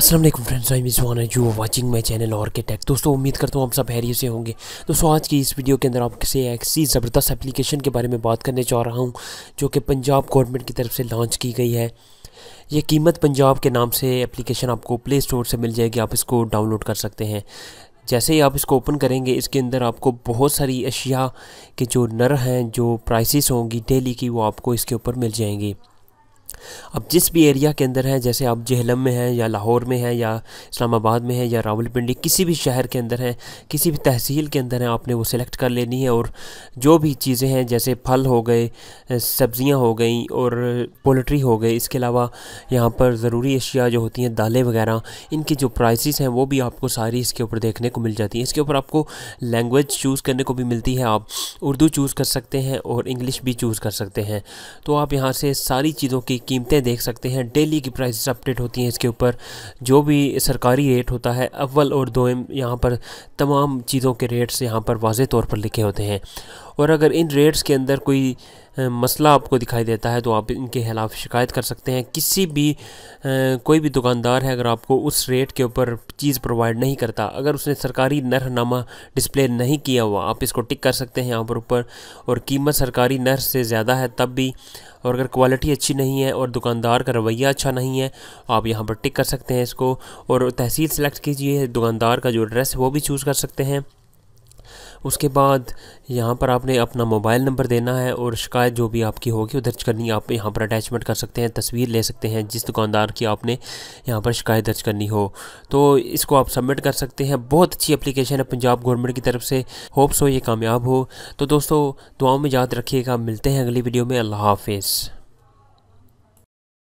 السلام علیکم friends watching my channel اور کے ٹیک دوستوں امید کرتا ہوں ہم سب ہیری سے ہوں گے دوستوں آج کی اس ویڈیو کے اندر آپ کسی سی زبردست اپلیکیشن کے بارے میں بات کرنے چاہ رہا ہوں جو کہ پنجاب گورنمنٹ کی طرف سے لانچ کی گئی ہے یہ قیمت پنجاب کے نام سے اپلیکیشن آپ کو پلے سٹور سے مل جائے گی آپ اس کو ڈاؤن لوڈ کر سکتے ہیں جیسے ہی آپ اس کو اوپن کریں گے اس کے اندر آپ کو بہت ساری اشیاء کے جو نر ہیں جو پرائسیز ہوں گی ڈیلی کی وہ آپ کو اس کے اوپر مل جائیں گی اب جس بھی ایریا کے اندر ہیں جیسے آپ جہلم میں ہیں یا لاہور میں ہیں یا اسلام آباد میں ہیں یا راول پنڈی کسی بھی شہر کے اندر ہیں کسی بھی تحصیل کے اندر ہیں آپ نے وہ سلیکٹ کر لینی ہے اور جو بھی چیزیں ہیں جیسے پھل ہو گئے سبزیاں ہو گئیں اور پولٹری ہو گئے اس کے علاوہ یہاں پر ضروری اشیاء جو ہوتی ہیں دالیں وغیرہ ان کی جو پرائسز ہیں وہ بھی آپ کو ساری اس کے اوپر دیکھنے کو مل جاتی ہیں اس کے اوپر آپ کو لینگویج چوز کرنے کو بھی ملتی ہے آپ اردو چوز کر سکتے ہیں اور انگلش بھی چوز کر سکتے ہیں تو آپ یہاں سے ساری چیزوں کی قیمتیں دیکھ سکتے ہیں ڈیلی کی پرائزز اپڈیٹ ہوتی ہیں اس کے اوپر جو بھی سرکاری ریٹ ہوتا ہے اول اور دوئم یہاں پر تمام چیزوں کے ریٹس یہاں پر واضح طور پر لکھے ہوتے ہیں اور اگر ان ریٹس کے اندر کوئی مسئلہ آپ کو دکھائی دیتا ہے تو آپ ان کے خلاف شکایت کر سکتے ہیں کسی بھی کوئی بھی دکاندار ہے اگر آپ کو اس ریٹ کے اوپر چیز پرووائڈ نہیں کرتا اگر اس نے سرکاری نرح نامہ ڈسپلے نہیں کیا ہوا آپ اس کو ٹک کر سکتے ہیں یہاں پر اوپر اور قیمت سرکاری نرح سے زیادہ ہے تب بھی اور اگر کوالٹی اچھی نہیں ہے اور دکاندار کا رویہ اچھا نہیں ہے آپ یہاں پر ٹک کر سکتے ہیں اس کو اور تحصیل سلیکٹ کیجئے دکاندار کا جو ڈریس ہے وہ بھی چوز کر سکتے ہیں اس کے بعد یہاں پر آپ نے اپنا موبائل نمبر دینا ہے اور شکایت جو بھی آپ کی ہوگی وہ درج کرنی آپ یہاں پر اٹیچمنٹ کر سکتے ہیں تصویر لے سکتے ہیں جس دکاندار کی آپ نے یہاں پر شکایت درج کرنی ہو تو اس کو آپ سبمٹ کر سکتے ہیں بہت اچھی اپلیکیشن ہے پنجاب گورنمنٹ کی طرف سے ہوپس ہو یہ کامیاب ہو تو دوستو دعاؤں میں یاد رکھیے گا ملتے ہیں اگلی ویڈیو میں اللہ حافظ